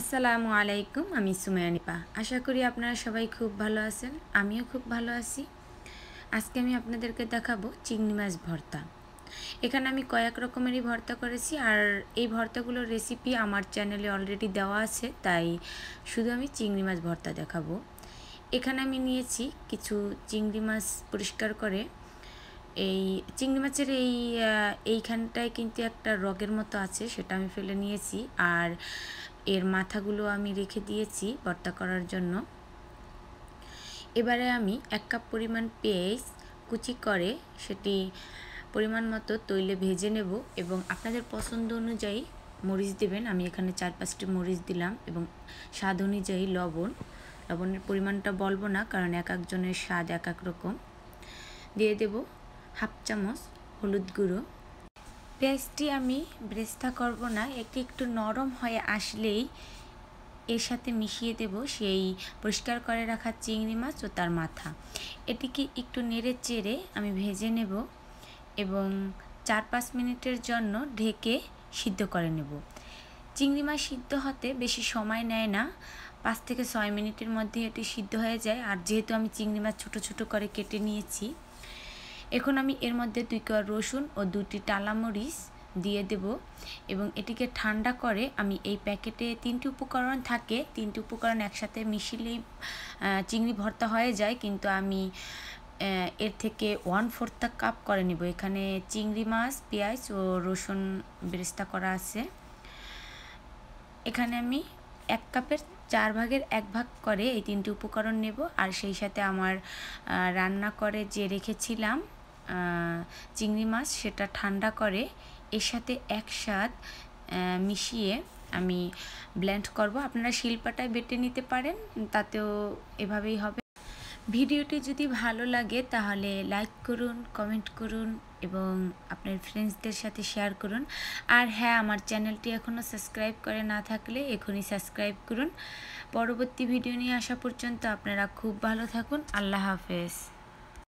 আসসালামু আলাইকুম আমি সুমায়ানিপা আশা করি আপনারা সবাই খুব ভালো আছেন আমিও খুব ভালো আছি আজকে আমি আপনাদেরকে দেখাবো চিংড়ি মাছ ভর্তা এখানে আমি কয়েক রকমেরই ভর্তা করেছি আর এই ভর্তাগুলোর রেসিপি আমার চ্যানেলে অলরেডি দেওয়া আছে তাই শুধু আমি চিংড়ি মাছ ভর্তা দেখাবো এখানে আমি নিয়েছি কিছু চিংড়ি মাছ পরিষ্কার করে এই চিংড়ি মাছের এই এইখানটায় কিন্তু একটা রগের মতো আছে সেটা আমি ফেলে নিয়েছি আর এর মাথাগুলো আমি রেখে দিয়েছি ভর্তা করার জন্য এবারে আমি এক কাপ পরিমাণ পেঁয়াজ কুচি করে সেটি পরিমাণ মতো তৈলে ভেজে নেব এবং আপনাদের পছন্দ অনুযায়ী মরিচ দেবেন আমি এখানে চার পাঁচটি মরিচ দিলাম এবং স্বাদ অনুযায়ী লবণ লবণের পরিমাণটা বলবো না কারণ এক একজনের স্বাদ এক এক রকম দিয়ে দেব হাফ চামচ হলুদ গুঁড়ো পেঁয়াজটি আমি ব্রেস্তা করব না এটি একটু নরম হয়ে আসলেই এর সাথে মিশিয়ে দেব সেই পরিষ্কার করে রাখা চিংড়ি মাছ ও তার মাথা এটিকে একটু নেড়ে চেড়ে আমি ভেজে নেব এবং চার পাঁচ মিনিটের জন্য ঢেকে সিদ্ধ করে নেব চিংড়ি মাছ সিদ্ধ হতে বেশি সময় নেয় না পাঁচ থেকে ছয় মিনিটের মধ্যে এটি সিদ্ধ হয়ে যায় আর যেহেতু আমি চিংড়ি মাছ ছোটো ছোটো করে কেটে নিয়েছি এখন আমি এর মধ্যে দুই কোয়া রসুন ও দুটি টালামরিচ দিয়ে দেব এবং এটিকে ঠান্ডা করে আমি এই প্যাকেটে তিনটি উপকরণ থাকে তিনটি উপকরণ একসাথে মিশিলেই চিংড়ি ভর্তা হয়ে যায় কিন্তু আমি এর থেকে ওয়ান ফোর্থ কাপ করে নেব এখানে চিংড়ি মাছ পেঁয়াজ ও রসুন বেরেস্তা করা আছে এখানে আমি এক কাপের চার ভাগের এক ভাগ করে এই তিনটি উপকরণ নেব আর সেই সাথে আমার রান্না করে যে রেখেছিলাম চিংড়ি মাছ সেটা ঠান্ডা করে এর সাথে একসাথ মিশিয়ে আমি ব্ল্যান্ড করব আপনারা শিল্পাটায় বেটে নিতে পারেন তাতেও এভাবেই হবে ভিডিওটি যদি ভালো লাগে তাহলে লাইক করুন কমেন্ট করুন এবং আপনার ফ্রেন্ডসদের সাথে শেয়ার করুন আর হ্যাঁ আমার চ্যানেলটি এখনও সাবস্ক্রাইব করে না থাকলে এখনই সাবস্ক্রাইব করুন পরবর্তী ভিডিও নিয়ে আসা পর্যন্ত আপনারা খুব ভালো থাকুন আল্লাহ হাফেজ